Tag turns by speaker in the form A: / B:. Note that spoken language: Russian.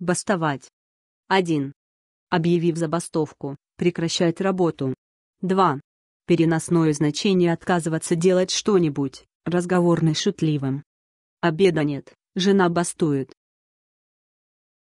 A: Бастовать. 1. Объявив забастовку, прекращать работу. 2. Переносное значение отказываться делать что-нибудь, разговорный шутливым. Обеда нет, жена бастует.